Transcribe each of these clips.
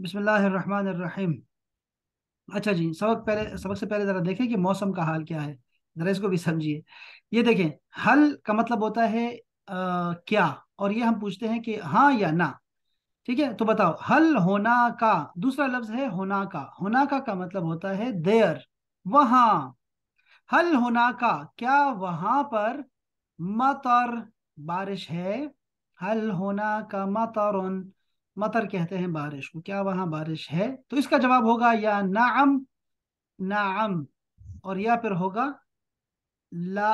बिसमीम अच्छा जी सबक पहले सबक से पहले ज़रा देखें कि मौसम का हाल क्या है ज़रा इसको भी समझिए ये देखें हल का मतलब होता है आ, क्या और ये हम पूछते हैं कि हाँ या ना ठीक है तो बताओ हल होना का दूसरा लफ्ज है होना का होना का का मतलब होता है देयर वहां हल होना का क्या वहां पर मतर बारिश है हल होना का और मतर कहते हैं बारिश को क्या वहां बारिश है तो इसका जवाब होगा या नाम नाम और या फिर होगा ला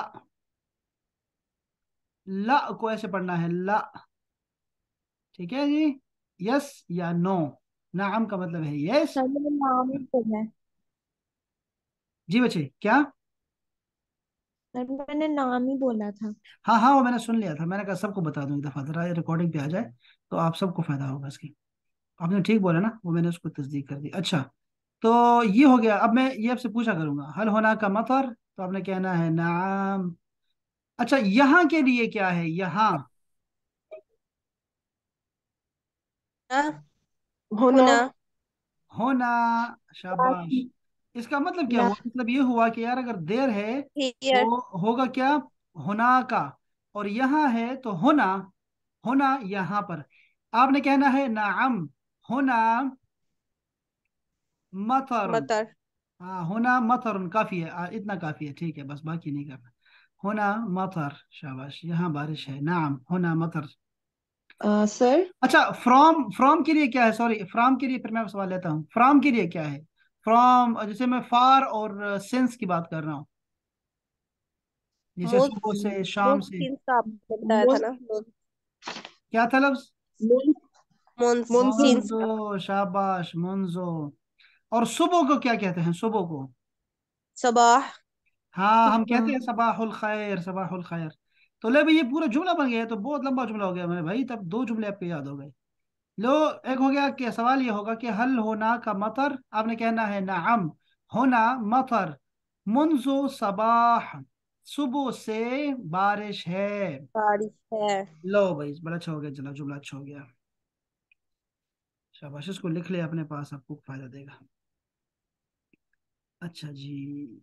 ला को ऐसे पढ़ना है ला ठीक है जी यस या नो नाम का मतलब है यस तो जी बच्चे क्या मैंने नाम ही बोला था हाँ हाँ वो मैंने सुन लिया था मैंने कहा सबको बता दूं एक दफा जरा रिकॉर्डिंग पे आ जाए तो आप सबको फायदा होगा इसकी आपने ठीक बोला ना वो मैंने उसको तस्दीक कर दी अच्छा तो ये हो गया अब मैं ये आपसे पूछा करूंगा हल होना का मतर तो आपने कहना है नाम अच्छा यहाँ के लिए क्या है यहाँ होना होना शाबाश इसका मतलब क्या हुआ मतलब ये हुआ कि यार अगर देर है तो होगा क्या होना का और यहाँ है तो होना होना यहाँ पर आपने कहना है नाम होना मथर हाँ होना मतर काफी है इतना काफी है ठीक है बस बाकी नहीं करना होना मथर शाबाश यहाँ बारिश है नाम होना मथर सर uh, अच्छा फ्रॉम फ्रॉम के लिए क्या है सॉरी फ्रॉम के लिए फिर मैं सवाल लेता हूँ फ्रॉम के लिए क्या है फ्रॉम जैसे मैं फार और सिंस की बात कर रहा हूँ जैसे सुबह से शाम से क्या था लफ्ज मुंजो शाबाश मुंजो और सुबह को क्या कहते हैं सुबह को सबाह हाँ हम हम्म। कहते हैं सबाहुल खैर सबाहुल खैर तो ले भाई ये पूरा जुमला बन गया है तो बहुत लंबा जुमला हो गया मेरे भाई तब दो जुमले आपके याद हो गए लो एक हो गया कि सवाल ये होगा कि हल होना का मतर आपने कहना है नाम होना मतर मुंजो सबाह सुबह से बारिश है बारिश है लो भाई बड़ा अच्छा हो गया चलो जुमला अच्छा हो गया शाबाश इसको लिख लिया अपने पास आपको फायदा देगा अच्छा जी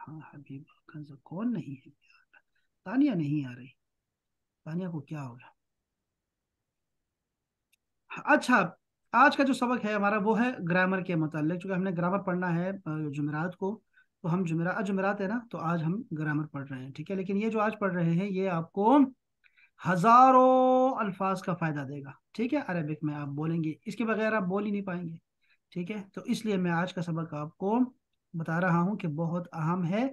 हाँ हबीब कौन नहीं है तानिया नहीं आ रही तानिया को क्या हो गया अच्छा आज का जो सबक है हमारा वो है ग्रामर के मतलब चूँकि हमने ग्रामर पढ़ना है जुमेरात को तो हम जुमेरा जुमेरात है ना तो आज हम ग्रामर पढ़ रहे हैं ठीक है लेकिन ये जो आज पढ़ रहे हैं ये आपको हजारों अल्फाज का फ़ायदा देगा ठीक है अरेबिक में आप बोलेंगे इसके बगैर आप बोल ही नहीं पाएंगे ठीक है तो इसलिए मैं आज का सबक आपको बता रहा हूँ कि बहुत अहम है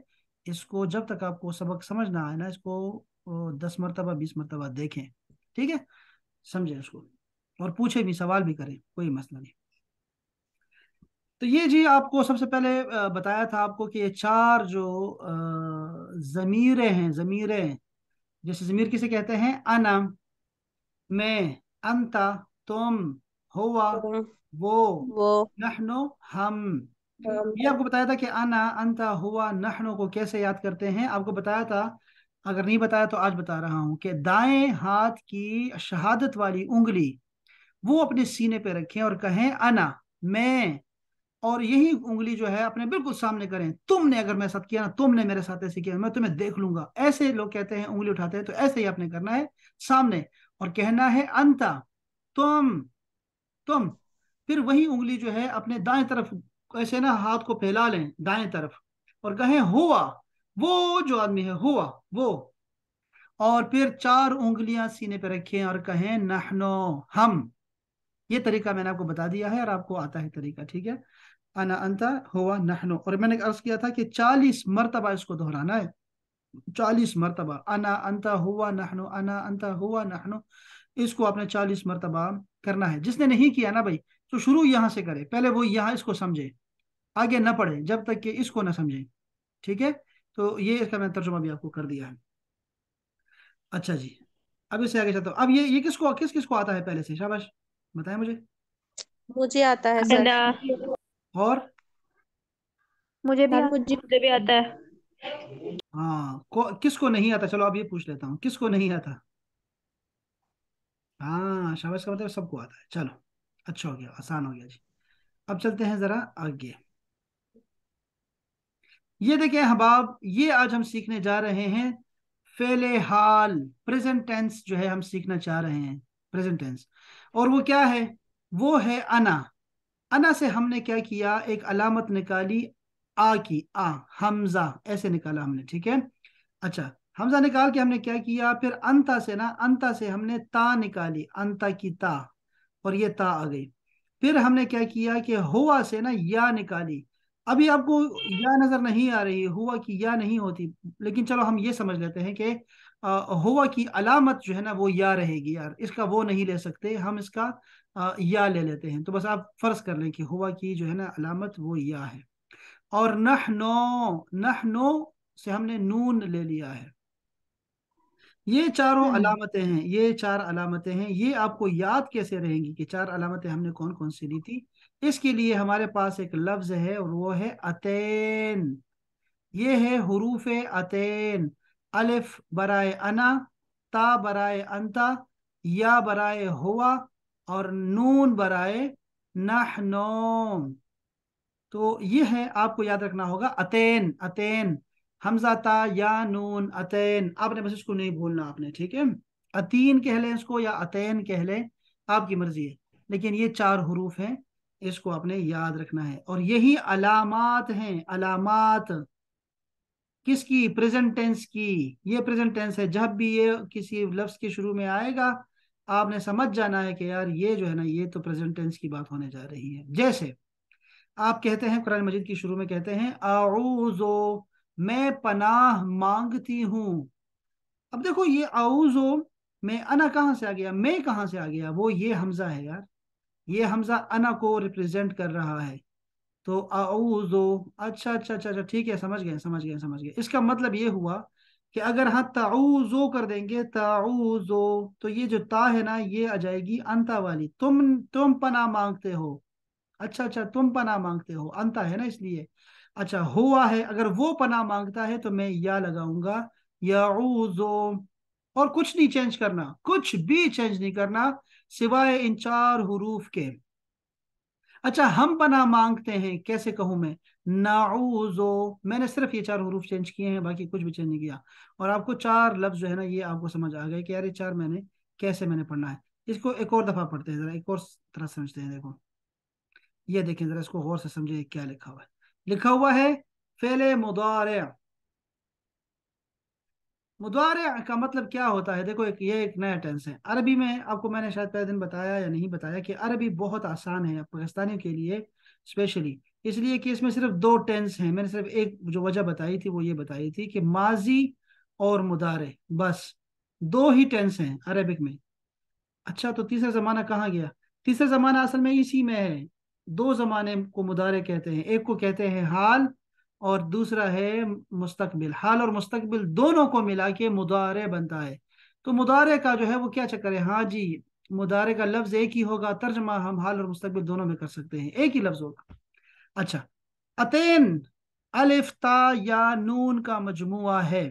इसको जब तक आपको सबक समझ ना आए ना इसको दस मरतबा बीस मरतबा देखें ठीक है समझे उसको और पूछे भी सवाल भी करें कोई मसला नहीं तो ये जी आपको सबसे पहले बताया था आपको कि ये चार जो ज़मीरें हैं ज़मीरें जैसे ज़मीर किसे कहते हैं अना मैं अंता तुम हुआ वो वो नहनो हम ये आपको बताया था कि अना अंता हुआ नहनो को कैसे याद करते हैं आपको बताया था अगर नहीं बताया तो आज बता रहा हूं कि दाएं हाथ की शहादत वाली उंगली वो अपने सीने पे रखें और कहें अना मैं और यही उंगली जो है अपने बिल्कुल सामने करें तुमने अगर मेरे साथ किया ना तुमने मेरे साथ ऐसे किया मैं तुम्हें देख लूंगा ऐसे लोग कहते हैं उंगली उठाते हैं तो ऐसे ही आपने करना है सामने और कहना है अंता तुम तुम फिर वही उंगली जो है अपने दाएं तरफ ऐसे ना हाथ को फैला लें दाएं तरफ और कहें हुआ वो जो आदमी है हुआ वो और फिर चार उंगलियां सीने पर रखें और कहें नहनो हम ये तरीका मैंने आपको बता दिया है और आपको आता है तरीका ठीक है अना अंता हुआ नहनो और मैंने अर्ज किया था कि चालीस मरतबा इसको दोहराना है चालीस मरतबा अना अंता हुआ नहनो अना अंता हुआ नहनो इसको आपने चालीस मरतबा करना है जिसने नहीं किया ना भाई तो शुरू यहां से करे पहले वो यहां इसको समझे आगे ना पढ़े जब तक कि इसको ना समझे ठीक है तो ये इसका मैंने तर्जुमा भी आपको कर दिया है अच्छा जी अब इससे आगे चलता हूँ अब ये ये किसको किस किस को आता है पहले से शाबाश बताए मुझे मुझे आता है सर uh, और मुझे भी मुझे हाँ, मुझे भी आता है हाँ किसको नहीं आता चलो अब ये पूछ लेता हूँ किसको नहीं आता हाँ शाबाश का मतलब सबको आता है चलो अच्छा हो गया आसान हो गया जी अब चलते हैं जरा आगे ये देखिए हबाब ये आज हम सीखने जा रहे हैं फेले हाल प्रेजेंट टेंस जो है हम सीखना चाह रहे हैं प्रेजेंट टेंस और वो क्या है वो है अना अना से हमने क्या किया एक अलामत निकाली आ की आ हमजा ऐसे निकाला हमने ठीक है अच्छा हमजा निकाल के हमने क्या किया फिर अंता से ना अंता से हमने ता निकाली अंता की ता और ये ता आ गई फिर हमने क्या किया कि हुआ से ना या निकाली अभी आपको या नजर नहीं आ रही हुआ की या नहीं होती लेकिन चलो हम ये समझ लेते हैं कि हुआ की अलामत जो है ना वो या रहेगी यार इसका वो नहीं ले सकते हम इसका आ, या ले लेते हैं तो बस आप फर्ज कर लें कि हुआ की जो है ना अलामत वो या है और नह नो नह नो से हमने नून ले लिया है ये चारों हम्म। अलामतें हैं ये चार अलामतें हैं ये आपको याद कैसे रहेंगी कि चार अलामतें हमने कौन कौन सी ली थी इसके लिए हमारे पास एक लफ्ज है और वो है अतैन ये है हरूफ अतैन अलिफ बराए अना ता बराए अंता या बराए हुआ और नून बराए नहनो तो ये है आपको याद रखना होगा अतैन अतैन हमजाता या नून अतैन आपने बस इसको नहीं भूलना आपने ठीक है अतीन कह लें इसको या अतैन कह लें आपकी मर्जी है लेकिन ये चार हरूफ हैं इसको आपने याद रखना है और यही अलामत हैं अलामत किसकी प्रेजेंट टेंस की ये प्रेजेंट टेंस है जब भी ये किसी लफ्ज के शुरू में आएगा आपने समझ जाना है कि यार ये जो है ना ये तो प्रेजेंट टेंस की बात होने जा रही है जैसे आप कहते हैं कुरान मजिद की शुरू में कहते हैं आऊजो मैं पनाह मांगती हूँ अब देखो ये आउजो मैं अना कहाँ से आ गया मैं कहाँ से आ गया वो ये हमजा है यार ये हमजा अना को रिप्रेजेंट कर रहा है तो आउजो अच्छा अच्छा अच्छा अच्छा ठीक है समझ गए समझ गए समझ गए इसका मतलब ये हुआ कि अगर हाँ ताउजो कर देंगे ताउजो तो ये जो ता है ना ये आ जाएगी अंता वाली तुम तुम पना मांगते हो अच्छा अच्छा तुम पना मांगते हो अंता है ना इसलिए अच्छा हुआ है अगर वो पना मांगता है तो मैं या लगाऊंगा याऊजो और कुछ नहीं चेंज करना कुछ भी चेंज नहीं करना सिवाय इन चार हरूफ के अच्छा हम पना मांगते हैं कैसे कहूं मैं नाउजो मैंने सिर्फ ये चार हरूफ चेंज किए हैं बाकी कुछ भी चेंज नहीं किया और आपको चार लफ्ज जो है ना ये आपको समझ आ गए कि यार ये चार मैंने कैसे मैंने पढ़ना है इसको एक और दफा पढ़ते हैं जरा एक और तरह समझते हैं देखो ये देखें जरा इसको गौर से समझे क्या लिखा हुआ है लिखा हुआ है फेले मुदारे मुदारे का मतलब क्या होता है देखो एक ये एक नया टेंस है अरबी में आपको मैंने शायद पहले दिन बताया या नहीं बताया कि अरबी बहुत आसान है पाकिस्तानियों के लिए स्पेशली इसलिए कि इसमें सिर्फ दो टेंस हैं मैंने सिर्फ एक जो वजह बताई थी वो ये बताई थी कि माजी और मुदारे बस दो ही टेंस हैं अरेबिक में अच्छा तो तीसरा जमाना कहाँ गया तीसरा जमाना असल में इसी में है दो ज़माने को मुदारे कहते हैं एक को कहते हैं हाल और दूसरा है मुस्तकबिल हाल और मुस्तकबिल दोनों को मिला के मुदारे बनता है तो मुदारे का जो है वो क्या चक्कर है हाँ जी मुदारे का लफ्ज़ एक ही होगा तर्जमा हम हाल और मुस्तकबिल दोनों में कर सकते हैं एक ही लफ्ज़ होगा अच्छा अतैन अलिफ्ता या नून का मजमु है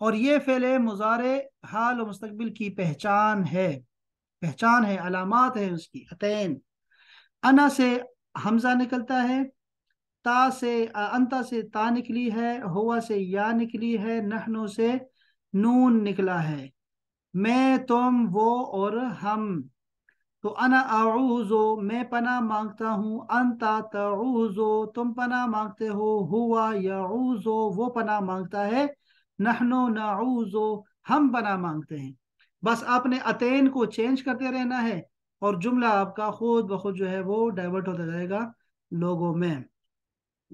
और ये फेले मुजारे हाल और मुस्तकबिल की पहचान है पहचान है अलामत है उसकी अतैन अना से हमजा निकलता है ता से अंता से ता निकली है होवा से या निकली है नहनो से नून निकला है मैं तुम वो और हम तो अना आऊजो मैं पना मांगता हूँ अंता तऊजो तुम पना मांगते हो हुआ याऊजो वो पना मांगता है नहनो नाऊजो हम पना मांगते हैं बस आपने अतैन को चेंज करते रहना है और जुमला आपका खुद ब खुद जो है वो डाइवर्ट होता जाएगा लोगों में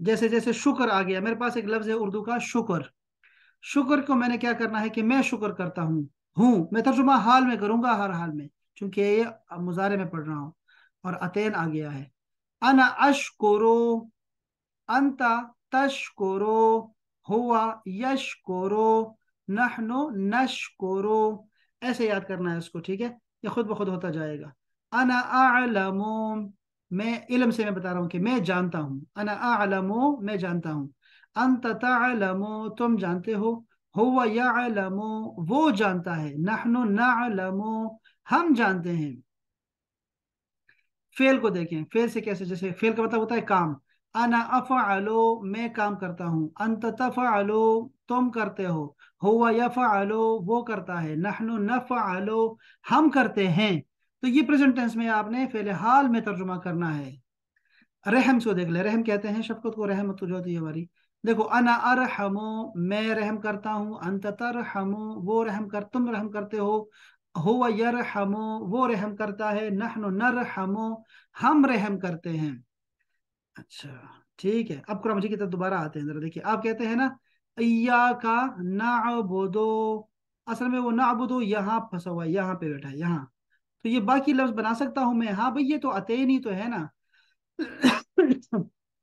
जैसे जैसे शुक्र आ गया मेरे पास एक लफ्ज है उर्दू का शुक्र शुक्र को मैंने क्या करना है कि मैं शुक्र करता हूँ हूँ मैं तर्जुमा हाल में करूंगा हर हाल में चूंकि ये मुजारे में पढ़ रहा हूँ और अतैन आ गया है अना कोरो अंता तशकोरो हुआ कोरो नहनो कोरो ऐसे याद करना है उसको ठीक है ये खुद ब खुद होता जाएगा अना आलमो मैं इलम से मैं बता रहा हूँ कि मैं जानता हूँ अना आलमो मैं जानता हूँ अंत तलमो तुम जानते हो हुआ वो जानता है नहनो नालमो हम जानते हैं फेल को देखें फेल से कैसे जैसे फेल का मतलब होता है काम अना अफ़ालो मैं काम करता हूँ अंत तफ़ालो तुम करते हो हुआ यफ़अलो वो करता है नहनु नफ़अलो हम करते हैं तो ये प्रेजेंट टेंस में आपने फिलहाल में तर्जुमा करना है रहम से देख ले रहम कहते हैं शफकत को रहमत जो तो होती है हमारी देखो अना अरहमो मैं रहम करता हूँ अंत हमो वो रहम कर तुम रहम करते हो हुआ हमो वो रहम करता है नहनु हमो हम रहम करते हैं अच्छा ठीक है अब कुरान मजीद की तरफ दोबारा आते हैं जरा देखिए आप कहते हैं ना अय्या का नाबोदो असल में वो नाबुदो यहाँ फंसा हुआ है यहाँ पे बैठा है यहाँ तो ये बाकी लफ्ज बना सकता हूँ मैं हाँ भाई ये तो अतैन ही तो है ना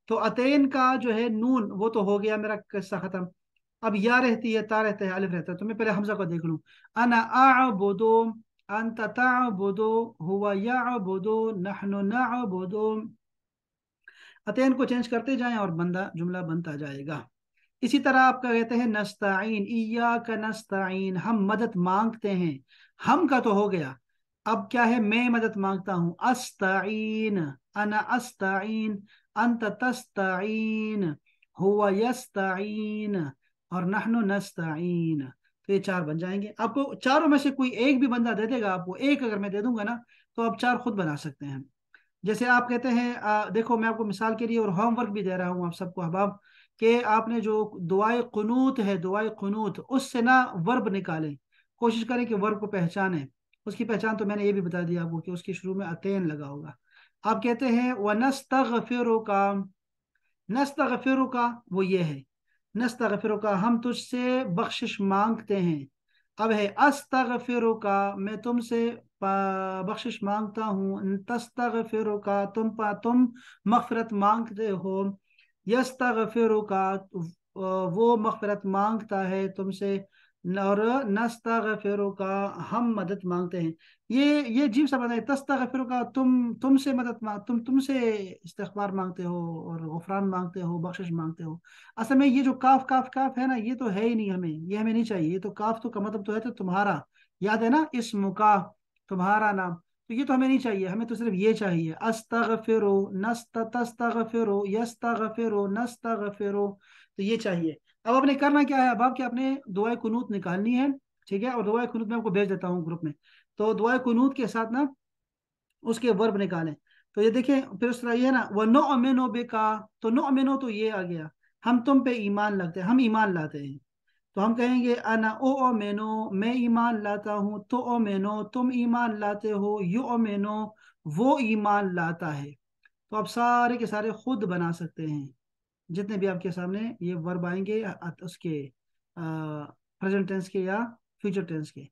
तो अतैन का जो है नून वो तो हो गया मेरा किस्सा खत्म अब या रहती है ता रहता है अलिफ रहता है तो मैं पहले हमजा को देख लूँ अना आबोदो अंत ताबोदो हुआ बोदो नहनो बोदो अतैन को चेंज करते जाए और बंदा जुमला बनता जाएगा इसी तरह आप कहते हैं नस्ताइन इया का नस्ताइन हम मदद मांगते हैं हम का तो हो गया अब क्या है मैं मदद मांगता हूं अस्ताइन अना अस्ताइन अंत तस्ताइन हुआ यस्ताइन और नहनु नस्ताइन तो ये चार बन जाएंगे आपको चारों में से कोई एक भी बंदा दे देगा आपको एक अगर मैं दे दूंगा ना तो आप चार खुद बना सकते हैं जैसे आप कहते हैं आ, देखो मैं आपको मिसाल के लिए और होमवर्क भी दे रहा हूँ आप सबको अहबाब कि आपने जो दुआ क़नूत है दुआ क़नूत उससे ना वर्ब निकालें कोशिश करें कि वर्ब को पहचानें उसकी पहचान तो मैंने ये भी बता दिया आपको कि उसके शुरू में अतैन लगा होगा आप कहते हैं व नस्तफ़िर का नस्तफ़िर का वो ये है नस्तफ़िर का हम तुझसे बख्शिश मांगते हैं अब है अस्तफ़िर का मैं तुमसे बख्शिश मांगता हूँ तस्त का तुम पा तुम मफरत मांगते हो यस्तगफिरु का वो मफफरत मांगता है तुमसे और नस्तगफिरु का हम मदद मांगते हैं ये ये जीव समझ है तस्तगफिरु का तुम तुमसे मदद मांग तुम तुमसे इस्तार मांगते हो और गफरान मांगते हो बख्शिश मांगते हो असल में ये जो काफ काफ काफ है ना ये तो है ही नहीं हमें ये हमें नहीं चाहिए ये तो काफ तो का मतलब तो है तो तुम्हारा याद है ना इस मुका तुम्हारा नाम तो ये तो हमें नहीं चाहिए हमें तो सिर्फ ये चाहिए अस्तगफिरो नस्तस्तगफिरो यस्तगफिरो नस्तगफिरो तो ये चाहिए अब आपने करना क्या है अब आपके आपने दुआ कुनूत निकालनी है ठीक है और दुआ कुनूत में आपको भेज देता हूँ ग्रुप में तो दुआ कुनूत के साथ ना उसके वर्ब निकालें तो ये देखें फिर उस तरह ये ना वह नो अमेनो बेका तो नो अमेनो तो ये आ गया हम तुम पे ईमान लगते हैं हम ईमान लाते हैं तो हम कहेंगे अना ओ ओ मेनो मैं ईमान लाता हूँ तो ओ मेनो तुम ईमान लाते हो यो ओ मेनो वो ईमान लाता है तो आप सारे के सारे खुद बना सकते हैं जितने भी आपके सामने ये वर्ब आएंगे उसके प्रेजेंट टेंस के या फ्यूचर टेंस के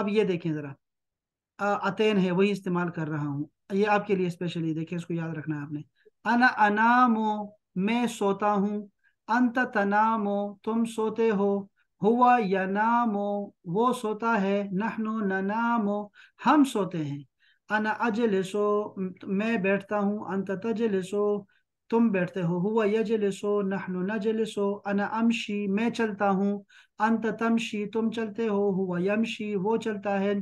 अब ये देखें ज़रा अतैन है वही इस्तेमाल कर रहा हूँ ये आपके लिए स्पेशली देखें इसको याद रखना है आपने अना अनामो मैं सोता हूँ अंत तनामो तुम सोते हो हुआ या नामो वो सोता है नहनो ननामो हम सोते हैं अना अजलिसो मैं बैठता हूँ अंत तजलिसो तुम बैठते हो हुआ यजलिसो नहनु नजलिसो अना अमशी मैं चलता हूँ अंत तमशी तुम चलते हो हुआ यमशी वो चलता है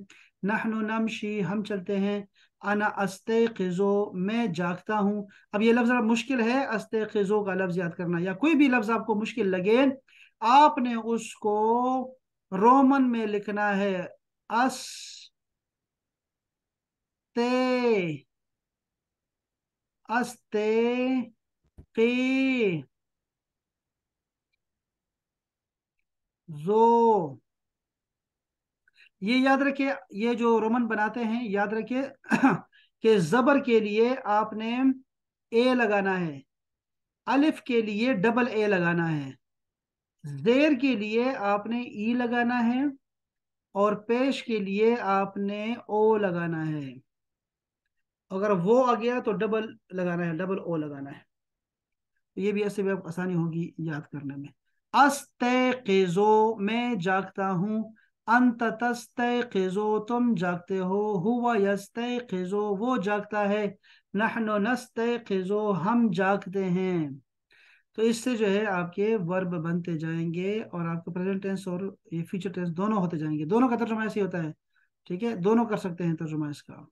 नहनो नमशी हम चलते हैं अन अस्ते खिजो मैं जागता हूँ अब ये लफ्ज़ मुश्किल है अस्ते खिजो का लफ्ज़ याद करना या कोई भी लफ्ज़ आपको मुश्किल लगे आपने उसको रोमन में लिखना है अस ते अस्ते ते जो ये याद रखिए ये जो रोमन बनाते हैं याद रखिए कि जबर के लिए आपने ए लगाना है अलिफ के लिए डबल ए लगाना है जेर के लिए आपने ई लगाना है और पेश के लिए आपने ओ लगाना है अगर वो आ गया तो डबल लगाना है डबल ओ लगाना है तो ये भी ऐसे भी आपको आसानी होगी याद करने में खेजो मैं जागता हूं अंत खेजो तुम जागते हो हुआ खेजो वो जागता है नहनो खेजो हम जागते हैं तो इससे जो है आपके वर्ब बनते जाएंगे और आपके प्रेजेंट टेंस और ये फ्यूचर टेंस दोनों होते जाएंगे दोनों का तर्जुमा ऐसे होता है ठीक है दोनों कर सकते हैं तर्जुमा इसका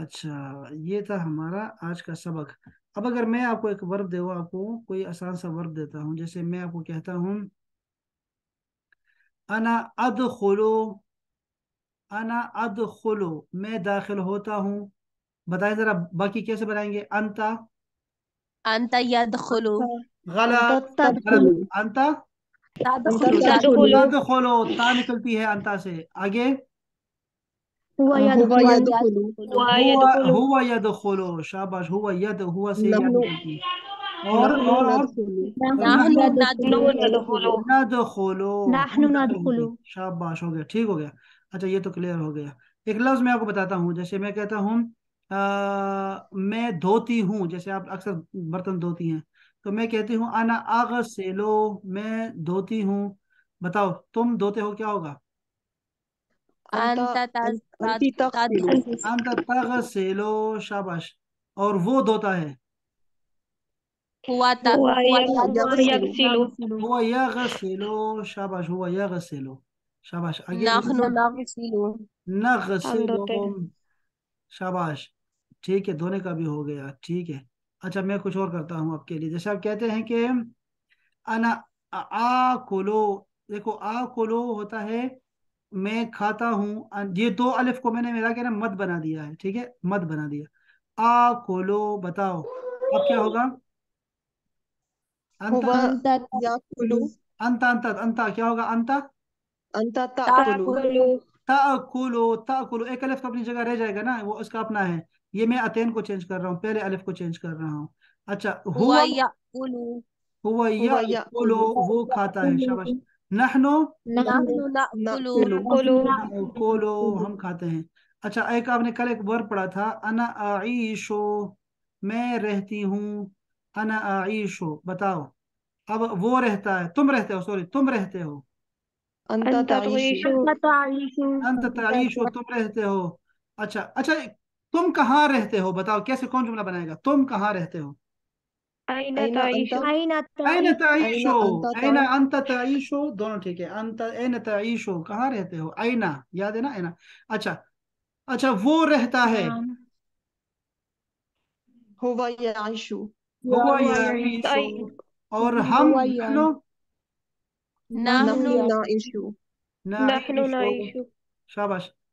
अच्छा ये था हमारा आज का सबक अब अगर मैं आपको एक वर्ब दे आपको कोई आसान सा वर्ब देता हूँ जैसे मैं आपको कहता हूँ अना अद खोलो अना अद खोलो मैं दाखिल होता हूँ बताएं जरा बाकी कैसे बनाएंगे अंता أنت يدخل गलत अंत आगे हुआ यदखलो शाबाश हुआ यद हुआ से हो गया ठीक हो गया अच्छा ये तो क्लियर हो गया एक लफ्ज मैं आपको बताता हूँ जैसे मैं कहता हूँ मैं धोती हूँ जैसे आप अक्सर बर्तन धोती हैं तो मैं कहती हूँ आना आग से लो मैं धोती हूँ बताओ तुम धोते हो क्या होगा लो शाबाश और वो धोता है हुआ शाबाश शाबाश ठीक है धोने का भी हो गया ठीक है अच्छा मैं कुछ और करता हूँ आपके लिए जैसे आप कहते हैं कि अना आ कोलो देखो आ कोलो होता है मैं खाता हूँ ये दो अलिफ को मैंने मेरा कहना मत बना दिया है ठीक है मत बना दिया आ कोलो बताओ अब क्या होगा अंता अंत अंत क्या होगा अंता अंता एक अलिफ का अपनी जगह रह जाएगा ना वो उसका अपना है ये मैं अतेन को चेंज कर रहा हूँ पहले अलिफ को चेंज कर रहा हूँ अच्छा हुआ हुआ या वो खाता है शाबाश नहनो कोलो हम खाते हैं अच्छा एक आपने कल एक वर्ड पढ़ा था अना आईशो मैं रहती हूँ अना आईशो बताओ अब वो रहता है तुम रहते हो सॉरी तुम रहते हो अंत ताईशो तुम रहते हो अच्छा अच्छा तुम कहाँ रहते हो बताओ कैसे कौन जुमला बनाएगा तुम कहाँ रहते हो तो ईशो तो तो दोनों ठीक है अंत कहाँ रहते हो आईना याद है ना आईना अच्छा अच्छा वो रहता है हाँ। हुआ याशु और हम ना ना ना ना शाबाश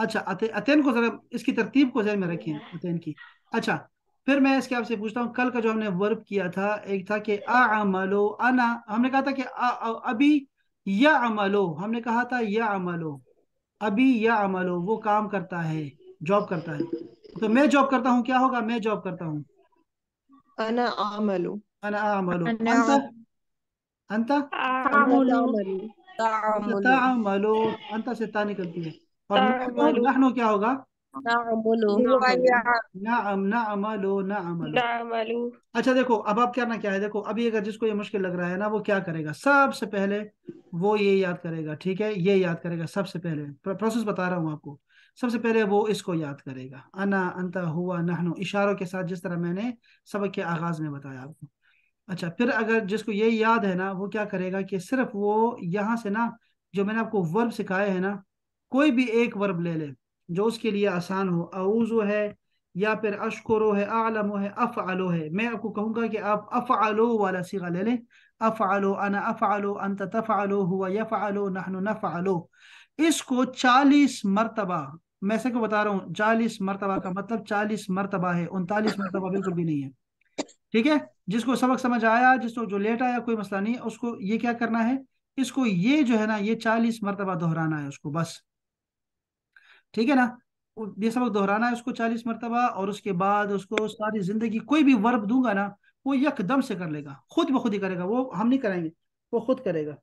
अच्छा अते, को जरा इसकी तरतीब को जहन में रखिए अतन की अच्छा फिर मैं इसके आपसे पूछता हूँ कल का जो हमने वर्ब किया था एक था कि आमलो अना हमने कहा था कि आ, अभी या अमलो हमने कहा था या अमलो अभी या अमलो वो काम करता है जॉब करता है तो मैं जॉब करता हूँ क्या होगा मैं जॉब करता हूँ अंता अच्छा, से ता निकलती है और नहनो क्या होगा अच्छा देखो अब आप ना क्या है देखो अभी अगर जिसको ये मुश्किल लग रहा है ना वो क्या करेगा सबसे पहले वो ये याद करेगा ठीक है ये याद करेगा सबसे पहले प्रोसेस बता रहा हूँ आपको सबसे पहले वो इसको याद करेगा अना अंता हुआ नहनो इशारों के साथ जिस तरह मैंने सबक के आगाज में बताया आपको अच्छा फिर अगर जिसको ये याद है ना वो क्या करेगा कि सिर्फ वो यहाँ से ना जो मैंने आपको वर्ब सिखाए है ना कोई भी एक वर्ब ले लें जो उसके लिए आसान हो आउजो है या फिर अशकोरो है आलमो है अफ़ आलो है मैं आपको कहूँगा कि आप अफ़ आलो वाला सीगा ले लें अफ़ आलो अना अफ़ आलो अंत तफ़ आलो हुआ यफ़ आलो नहनो नफ़ आलो इसको चालीस मरतबा मैं से बता रहा हूँ चालीस मरतबा का मतलब चालीस मरतबा है उनतालीस मरतबा बिल्कुल भी नहीं है ठीक है जिसको सबक समझ आया जिसको जो लेट आया कोई मसला नहीं उसको ये क्या करना है इसको ये जो है ना ये चालीस मरतबा दोहराना है उसको बस ठीक है ना ये सबक दोहराना है उसको चालीस मरतबा और उसके बाद उसको सारी जिंदगी कोई भी वर्ब दूंगा ना वो यकदम से कर लेगा खुद ब खुद ही करेगा वो हम नहीं करेंगे वो खुद करेगा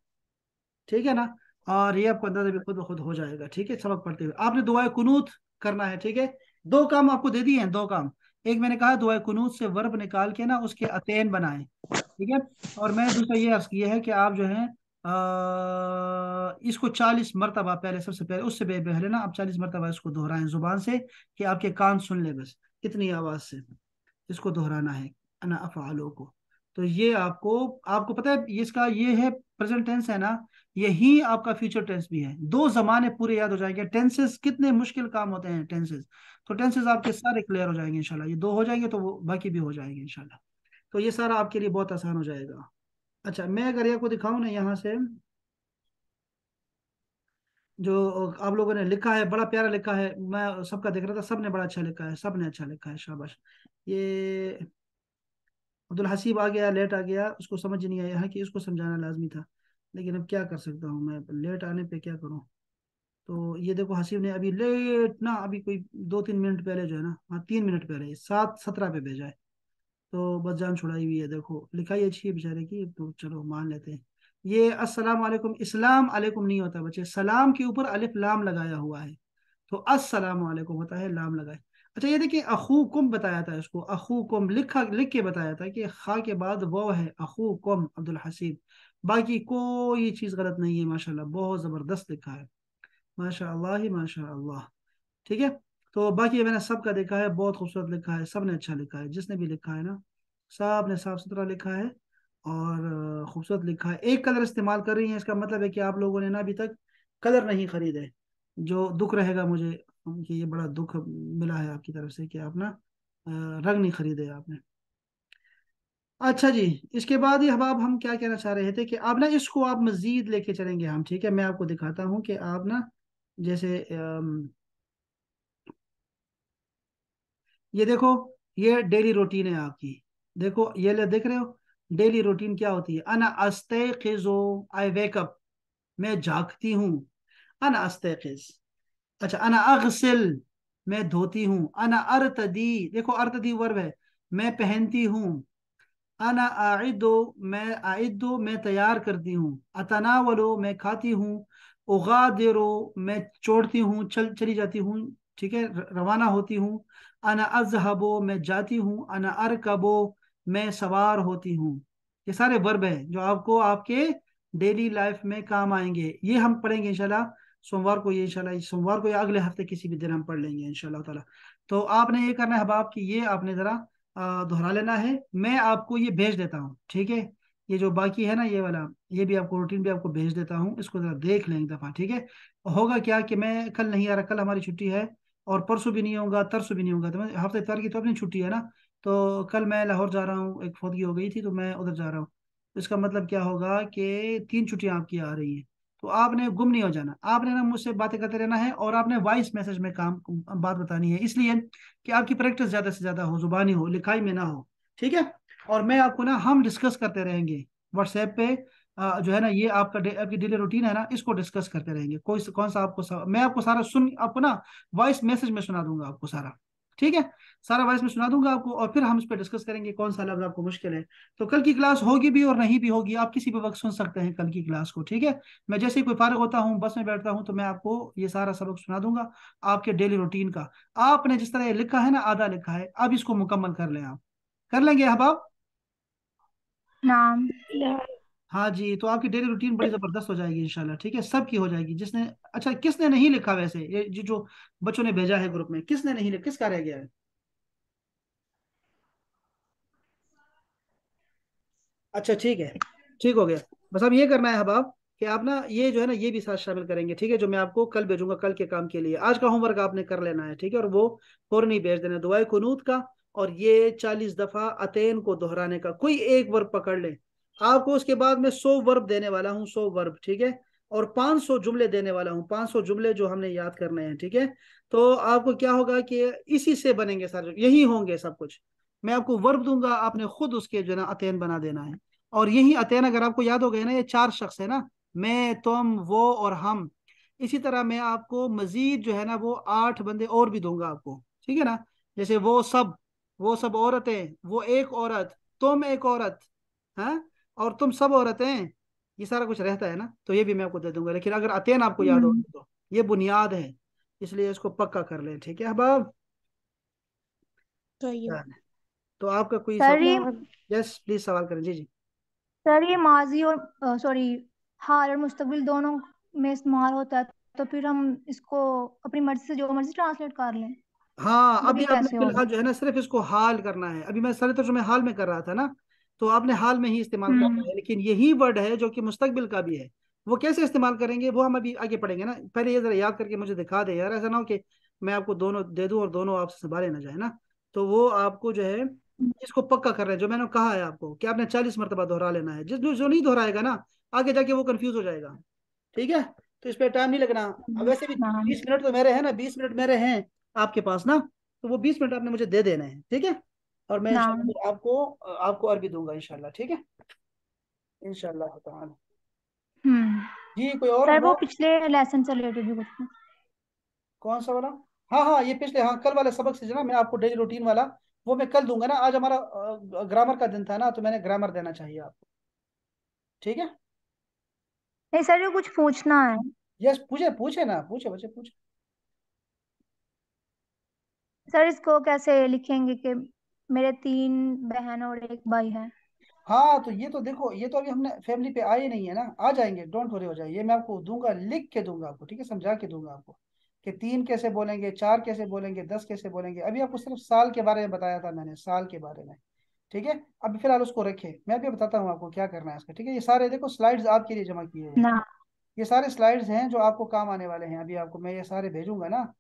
ठीक है ना और ये आपको अंदाजा भी खुद ब खुद हो जाएगा ठीक है सबक पढ़ते हुए आपने दुआ कनूत करना है ठीक है दो काम आपको दे दिए हैं दो काम एक मैंने कहा दुआ कनूत से वर्ब निकाल के ना उसके अतैन बनाए ठीक है और मैं दूसरा ये अर्ज किया है कि आप जो है इसको चालीस मरतबा पहले सबसे पहले उससे पहले ना आप चालीस मरतबा इसको दोहराएं जुबान से कि आपके कान सुन ले बस इतनी आवाज़ से इसको दोहराना है ना अफ़ालों को तो ये आपको आपको पता है ये इसका ये है प्रेजेंट टेंस है ना यही आपका फ्यूचर टेंस भी है दो जमाने पूरे याद हो जाएंगे टेंसेस कितने मुश्किल काम होते हैं टेंसेस तो टेंसेस आपके सारे क्लियर हो जाएंगे इनशाला ये दो हो जाएंगे तो वो बाकी भी हो जाएंगे इनशाला तो ये सारा आपके लिए बहुत आसान हो जाएगा अच्छा मैं अगर आपको दिखाऊं ना यहाँ से जो आप लोगों ने लिखा है बड़ा प्यारा लिखा है मैं सबका देख रहा था सबने बड़ा अच्छा लिखा है सबने अच्छा लिखा है शाबाश ये अब्दुल हसीब आ गया लेट आ गया उसको समझ नहीं आया है कि इसको समझाना लाजमी था लेकिन अब क्या कर सकता हूँ मैं लेट आने पे क्या करूँ तो ये देखो हसीब ने अभी लेट ना अभी कोई दो तीन मिनट पहले जो है ना हाँ तीन मिनट पहले सात सत्रह पे भेजा है तो बस जान छुड़ाई हुई है देखो लिखाई अच्छी है बेचारे की तो चलो मान लेते हैं ये अस्सलाम वालेकुम इस्लाम अलैकुम नहीं होता बच्चे सलाम के ऊपर अलिफ लाम लगाया हुआ है तो अस्सलाम वालेकुम होता है लाम लगाए अच्छा ये देखिए अखू कुम बताया था इसको अखू कुम लिखा लिख के बताया था कि खा के बाद वो है अखू कुम अब्दुल हसीब बाकी कोई चीज़ गलत नहीं है माशाल्लाह बहुत ज़बरदस्त लिखा है माशाल्लाह ही माशाल्लाह ठीक है तो बाकी मैंने सबका देखा है बहुत खूबसूरत लिखा है सब ने अच्छा लिखा है जिसने भी लिखा है ना सब ने साफ सुथरा लिखा है और खूबसूरत लिखा है एक कलर इस्तेमाल कर रही है इसका मतलब है कि आप लोगों ने ना अभी तक कलर नहीं खरीदे जो दुख रहेगा मुझे कि ये बड़ा दुख मिला है आपकी तरफ से कि आप ना रंग नहीं खरीदे आपने अच्छा जी इसके बाद ये आप हम क्या कहना चाह रहे थे कि आप ना इसको आप मज़ीद लेके चलेंगे हम ठीक है मैं आपको दिखाता हूँ कि आप ना जैसे आ, ये देखो ये डेली रूटीन है आपकी देखो ये ले देख रहे हो डेली रूटीन क्या होती है अना अस्ते खिजो आई वेकअप मैं जागती हूँ अना अस्ते खिज अच्छा अना अगसिल मैं धोती हूँ अना अर्तदी देखो अर्तदी वर्ब है मैं पहनती हूँ अना आइदो मैं आइदो मैं तैयार करती हूँ अतनावलो मैं खाती हूँ उगादेरो मैं चोड़ती हूँ चल चली जाती हूँ ठीक है रवाना होती हूँ अना अजहबो मैं जाती हूँ अना अरकबो मैं सवार होती हूँ ये सारे वर्ब हैं जो आपको आपके डेली लाइफ में काम आएंगे ये हम पढ़ेंगे इंशाल्लाह सोमवार को ये इंशाल्लाह सोमवार को या अगले हफ्ते किसी भी दिन हम पढ़ लेंगे इंशाल्लाह ताला तो आपने ये करना है हबाब कि ये आपने ज़रा दोहरा लेना है मैं आपको ये भेज देता हूँ ठीक है ये जो बाकी है ना ये वाला ये भी आपको रूटीन भी आपको भेज देता हूँ इसको ज़रा देख लें एक दफ़ा ठीक है होगा क्या कि मैं कल नहीं आ रहा कल हमारी छुट्टी है और परसों भी नहीं होगा तरसों भी नहीं होगा तो मैं हफ्ते इतवार की तो अपनी छुट्टी है ना तो कल मैं लाहौर जा रहा हूँ एक फौतगी हो गई थी तो मैं उधर जा रहा हूँ तो इसका मतलब क्या होगा कि तीन छुट्टियाँ आपकी आ रही हैं तो आपने गुम नहीं हो जाना आपने ना मुझसे बातें करते रहना है और आपने वॉइस मैसेज में काम बात बतानी है इसलिए कि आपकी प्रैक्टिस ज़्यादा से ज़्यादा हो जुबानी हो लिखाई में ना हो ठीक है और मैं आपको ना हम डिस्कस करते रहेंगे व्हाट्सएप पे जो है ना ये आपका आपकी डेली रूटीन है ना इसको डिस्कस करते रहेंगे कोई कौन सा आपको सा, मैं आपको सारा सुन आपको ना वॉइस मैसेज में सुना दूंगा आपको सारा ठीक है सारा वॉइस में सुना दूंगा आपको और फिर हम इस पर डिस्कस करेंगे कौन सा लफ्ज आपको मुश्किल है तो कल की क्लास होगी भी और नहीं भी होगी आप किसी भी वक्त सुन सकते हैं कल की क्लास को ठीक है मैं जैसे ही कोई फारग होता हूँ बस में बैठता हूँ तो मैं आपको ये सारा सबक सुना दूंगा आपके डेली रूटीन का आपने जिस तरह लिखा है ना आधा लिखा है अब इसको मुकम्मल कर लें आप कर लेंगे अब आप नाम हाँ जी तो आपकी डेली रूटीन बड़ी जबरदस्त हो जाएगी इंशाल्लाह ठीक है सबकी हो जाएगी जिसने अच्छा किसने नहीं लिखा वैसे ये जो जो बच्चों ने भेजा है ग्रुप में किसने नहीं लिखा किसका रह गया है अच्छा ठीक है ठीक हो गया बस अब ये करना है अब कि आप ना ये जो है ना ये भी साथ शामिल करेंगे ठीक है जो मैं आपको कल भेजूंगा कल के काम के लिए आज का होमवर्क आपने कर लेना है ठीक है और वो फोरनी भेज देना दुआई कनूत का और ये चालीस दफा अतैन को दोहराने का कोई एक वर्ग पकड़ लें आपको उसके बाद में सौ वर्ब देने वाला हूँ सौ वर्ब ठीक है और 500 जुमले देने वाला हूँ 500 जुमले जो हमने याद करने हैं ठीक है तो आपको क्या होगा कि इसी से बनेंगे सारे यही होंगे सब कुछ मैं आपको वर्ब दूंगा आपने खुद उसके जो है ना अतैन बना देना है और यही अतैन अगर आपको याद हो गए ना ये चार शख्स है ना मैं तुम वो और हम इसी तरह मैं आपको मजीद जो है ना वो आठ बंदे और भी दूंगा आपको ठीक है ना जैसे वो सब वो सब औरतें वो एक औरत तुम एक औरत है हाँ? और तुम सब औरतें ये सारा कुछ रहता है ना तो ये भी मैं आपको दे दूंगा लेकिन अगर अतेन आपको याद हो हम्म। तो ये बुनियाद है इसलिए इसको पक्का कर लें ठीक है अहबाब तो आपका कोई यस प्लीज सवाल करें जी जी सर ये माजी और सॉरी हाल और मुस्तबिल दोनों में इस्तेमाल होता है तो फिर हम इसको अपनी मर्जी से जो मर्जी ट्रांसलेट कर लें हाँ अभी आपने फिलहाल जो है ना सिर्फ इसको हाल करना है अभी मैं सारे मैं हाल में कर रहा था ना तो आपने हाल में ही इस्तेमाल करना है हम्म। लेकिन यही वर्ड है जो कि मुस्तकबिल का भी है वो कैसे इस्तेमाल करेंगे वो हम अभी आगे पढ़ेंगे ना पहले ये जरा याद करके मुझे दिखा दे यार ऐसा ना हो कि मैं आपको दोनों दे दूं और दोनों आपसे संभाले ना जाए ना तो वो आपको जो है इसको पक्का कर रहे हैं जो मैंने कहा है आपको कि आपने चालीस मरतबा दोहरा लेना है जिस जो नहीं दोहराएगा ना आगे जाके वो कंफ्यूज हो जाएगा ठीक है तो इस पर टाइम नहीं लगना वैसे भी हाँ। बीस मिनट तो मेरे हैं ना बीस मिनट मेरे हैं आपके पास ना तो वो बीस मिनट आपने मुझे दे देने हैं ठीक है और मैं आपको आपको अरबी दूंगा इनशाला ठीक है इनशाला हम्म। जी कोई और सर वो पिछले लेसन से रिलेटेड भी कुछ कौन सा वाला हाँ हाँ ये पिछले हाँ कल वाले सबक से जो ना मैं आपको डेली रूटीन वाला वो मैं कल दूंगा ना आज हमारा ग्रामर का दिन था ना तो मैंने ग्रामर देना चाहिए आपको ठीक है नहीं सर ये कुछ पूछना है यस पूछे पूछे ना पूछे बच्चे पूछे सर इसको कैसे लिखेंगे कि मेरे तीन बहन और एक भाई है हाँ तो ये तो देखो ये तो अभी हमने फैमिली पे आए नहीं है ना आ जाएंगे डोंट वरी हो जाए ये मैं आपको दूंगा लिख के दूंगा आपको ठीक है समझा के दूंगा आपको कि तीन कैसे बोलेंगे चार कैसे बोलेंगे दस कैसे बोलेंगे अभी आपको सिर्फ साल के बारे में बताया था मैंने साल के बारे में ठीक है अभी फिलहाल उसको रखे मैं भी बताता हूँ आपको क्या करना है इसका ठीक है ये सारे देखो स्लाइड आपके लिए जमा किए हुए ये सारे स्लाइड्स हैं जो आपको काम आने वाले हैं अभी आपको मैं ये सारे भेजूंगा ना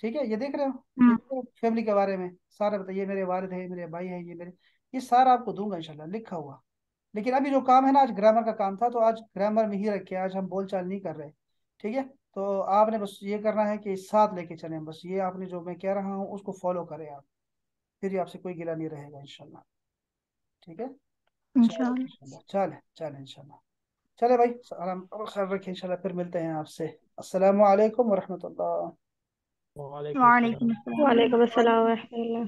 ठीक है ये देख रहे हो फैमिली हाँ। तो के बारे में सारा बताइए मेरे वालिद है मेरे भाई है ये मेरे ये सारा आपको दूंगा इंशाल्लाह लिखा हुआ लेकिन अभी जो काम है ना आज ग्रामर का काम था तो आज ग्रामर में ही रखे आज हम बोलचाल नहीं कर रहे ठीक है तो आपने बस ये करना है कि साथ लेके चले बस ये आपने जो मैं कह रहा हूँ उसको फॉलो करें आप फिर ये आपसे कोई गिला नहीं रहेगा इनशाला ठीक है चले चले इनशाला चले भाई आराम खैर रखें इंशाल्लाह फिर मिलते हैं आपसे अस्सलाम वरहमतुल्लाह वालेकुम वालेकुम अस्सलाम